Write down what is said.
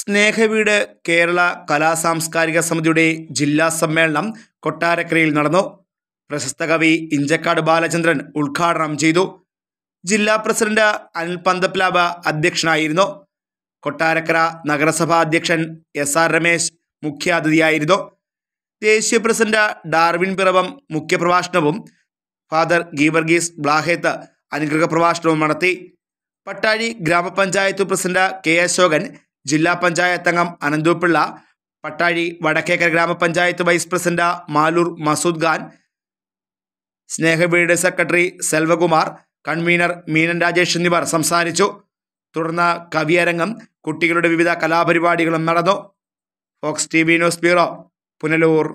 സ്നേഹവീട് കേരള സാംസ്കാരിക സമിതിയുടെ ജില്ലാ സമ്മേളനം കൊട്ടാരക്കരയിൽ നടന്നു പ്രശസ്ത കവി ഇഞ്ചക്കാട് ബാലചന്ദ്രൻ ഉദ്ഘാടനം ചെയ്തു ജില്ലാ പ്രസിഡന്റ് അനിൽ പന്തപ്ലാബ അധ്യക്ഷനായിരുന്നു കൊട്ടാരക്കര നഗരസഭാ അധ്യക്ഷൻ എസ് ആർ രമേശ് മുഖ്യാതിഥിയായിരുന്നു ദേശീയ പ്രസിഡന്റ് ഡാർവിൻ പിറവം മുഖ്യപ്രഭാഷണവും ഫാദർ ഗീവർഗീസ് ബ്ലാഹേത്ത് അനുഗ്രഹ പ്രഭാഷണവും നടത്തി പട്ടാഴി ഗ്രാമപഞ്ചായത്ത് പ്രസിഡന്റ് കെ അശോകൻ ജില്ലാ പഞ്ചായത്ത് അംഗം അനന്തൂപ്പിള്ള പട്ടാഴി വടക്കേക്കര ഗ്രാമപഞ്ചായത്ത് vice president Maloor Masood Khan സ്നേഹവീട് secretary Selvakumar convener മീനൻ Rajesh എന്നിവർ സംസാരിച്ചു തുടർന്ന് കവിയരംഗം കുട്ടികളുടെ വിവിധ കലാപരിപാടികളും നടന്നു Fox T V news bureau Punalur